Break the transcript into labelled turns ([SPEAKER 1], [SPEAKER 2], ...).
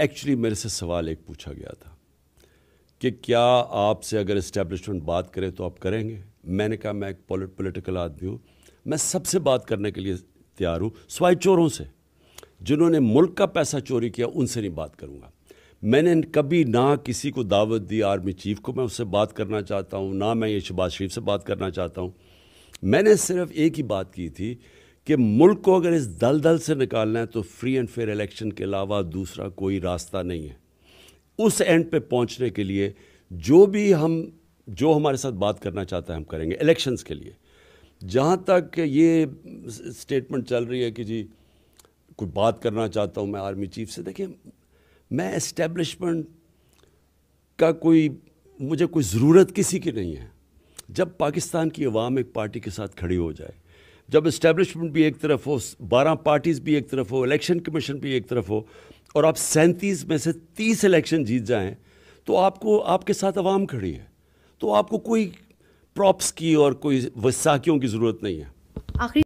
[SPEAKER 1] actually मेरे से सवाल एक पूछा गया था कि क्या आपसे अगर इस्टेब्लिशमेंट बात करे तो आप करेंगे मैंने कहा मैं एक पोलिटिकल आदमी हूँ मैं सबसे बात करने के लिए तैयार हूँ सवाई चोरों से जिन्होंने मुल्क का पैसा चोरी किया उनसे नहीं बात करूँगा मैंने कभी ना किसी को दावत दी आर्मी चीफ को मैं उससे बात करना चाहता हूँ ना मैं ये शहबाज शरीफ से बात करना चाहता हूँ मैंने सिर्फ एक ही बात की थी कि मुल्क को अगर इस दल दल से निकालना है तो फ्री एंड फेयर इलेक्शन के अलावा दूसरा कोई रास्ता नहीं है उस एंड पे पहुंचने के लिए जो भी हम जो हमारे साथ बात करना चाहता है हम करेंगे इलेक्शंस के लिए जहाँ तक ये स्टेटमेंट चल रही है कि जी कुछ बात करना चाहता हूँ मैं आर्मी चीफ से देखिए मैं इस्टेब्लिशमेंट का कोई मुझे कोई ज़रूरत किसी की नहीं है जब पाकिस्तान की अवाम एक पार्टी के साथ खड़ी हो जाए जब इस्टेब्लिशमेंट भी एक तरफ हो बारह पार्टीज़ भी एक तरफ हो इलेक्शन कमीशन भी एक तरफ हो और आप सैंतीस में से तीस इलेक्शन जीत जाएँ तो आपको आपके साथ आवाम खड़ी है तो आपको कोई प्रॉप्स की और कोई वसाखियों की ज़रूरत नहीं है आखिरी